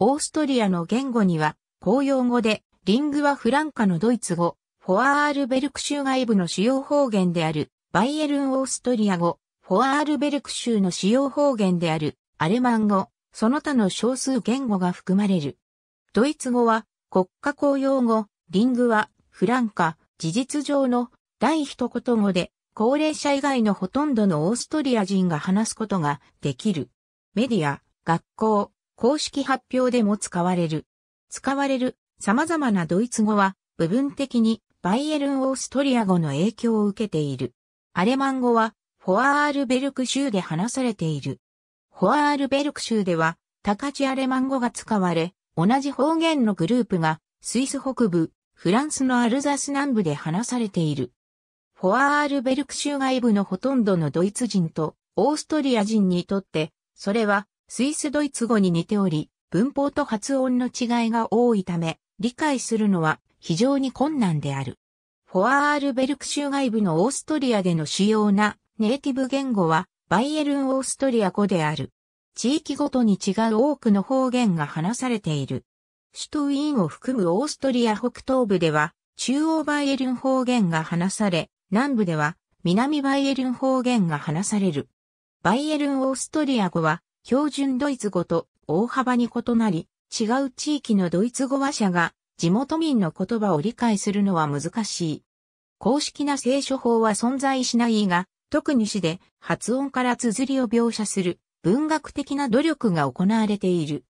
オーストリアの言語には、公用語で、リングはフランカのドイツ語、フォアールベルク州外部の主要方言である、バイエルン・オーストリア語、フォアールベルク州の主要方言である、アレマン語、その他の少数言語が含まれる。ドイツ語は、国家公用語、リングは、フランカ、事実上の第一言語で、高齢者以外のほとんどのオーストリア人が話すことができる。メディア、学校、公式発表でも使われる。使われる様々なドイツ語は部分的にバイエルン・オーストリア語の影響を受けている。アレマン語はフォアールベルク州で話されている。フォアールベルク州では高地アレマン語が使われ、同じ方言のグループがスイス北部、フランスのアルザス南部で話されている。フォアールベルク州外部のほとんどのドイツ人とオーストリア人にとって、それはスイスドイツ語に似ており、文法と発音の違いが多いため、理解するのは非常に困難である。フォアールベルク州外部のオーストリアでの主要なネイティブ言語はバイエルン・オーストリア語である。地域ごとに違う多くの方言が話されている。首都ウィーンを含むオーストリア北東部では中央バイエルン方言が話され、南部では南バイエルン方言が話される。バイエルン・オーストリア語は標準ドイツ語と大幅に異なり、違う地域のドイツ語話者が地元民の言葉を理解するのは難しい。公式な聖書法は存在しないが、特に詩で発音から綴りを描写する文学的な努力が行われている。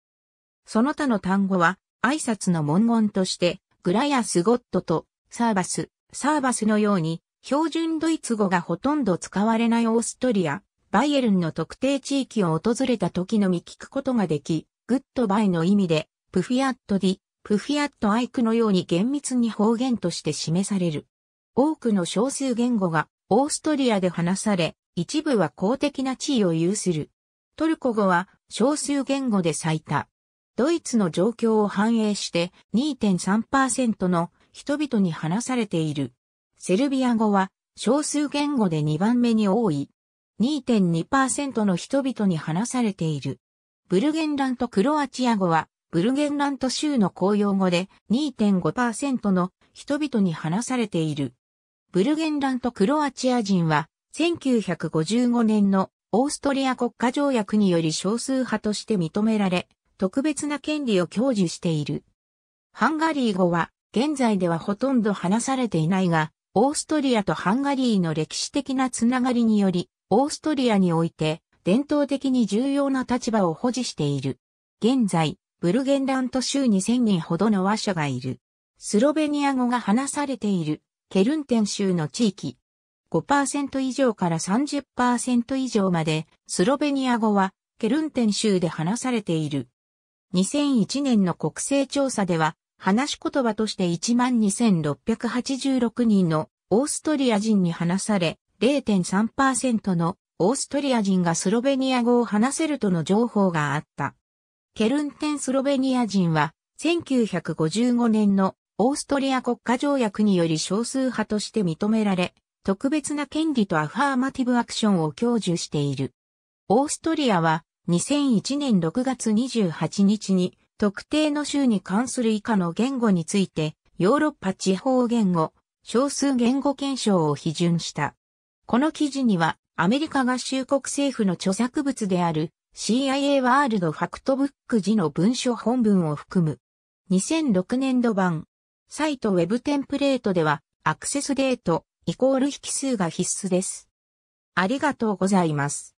その他の単語は挨拶の文言としてグラやスゴットとサーバス、サーバスのように標準ドイツ語がほとんど使われないオーストリア、バイエルンの特定地域を訪れた時のみ聞くことができ、グッドバイの意味で、プフィアットディ、プフィアットアイクのように厳密に方言として示される。多くの少数言語がオーストリアで話され、一部は公的な地位を有する。トルコ語は少数言語で最多。ドイツの状況を反映して2.3%の人々に話されている。セルビア語は少数言語で2番目に多い。2.2%の人々に話されている。ブルゲンラントクロアチア語は、ブルゲンラント州の公用語で2.5%の人々に話されている。ブルゲンラントクロアチア人は、1955年のオーストリア国家条約により少数派として認められ、特別な権利を享受している。ハンガリー語は、現在ではほとんど話されていないが、オーストリアとハンガリーの歴史的なつながりにより、オーストリアにおいて伝統的に重要な立場を保持している。現在、ブルゲンラント州に1000人ほどの話者がいる。スロベニア語が話されているケルンテン州の地域。5%以上から30%以上までスロベニア語はケルンテン州で話されている。2001年の国勢調査では話し言葉として12,686人のオーストリア人に話され、0.3%のオーストリア人がスロベニア語を話せるとの情報があった。ケルンテンスロベニア人は1955年のオーストリア国家条約により少数派として認められ、特別な権利とアファーマティブアクションを享受している。オーストリアは2001年6月28日に特定の州に関する以下の言語についてヨーロッパ地方言語、少数言語検証を批准した。この記事には、アメリカ合衆国政府の著作物である CIA ワールドファクトブック時の文書本文を含む。2006年度版。サイトウェブテンプレートでは、アクセスデート、イコール引数が必須です。ありがとうございます。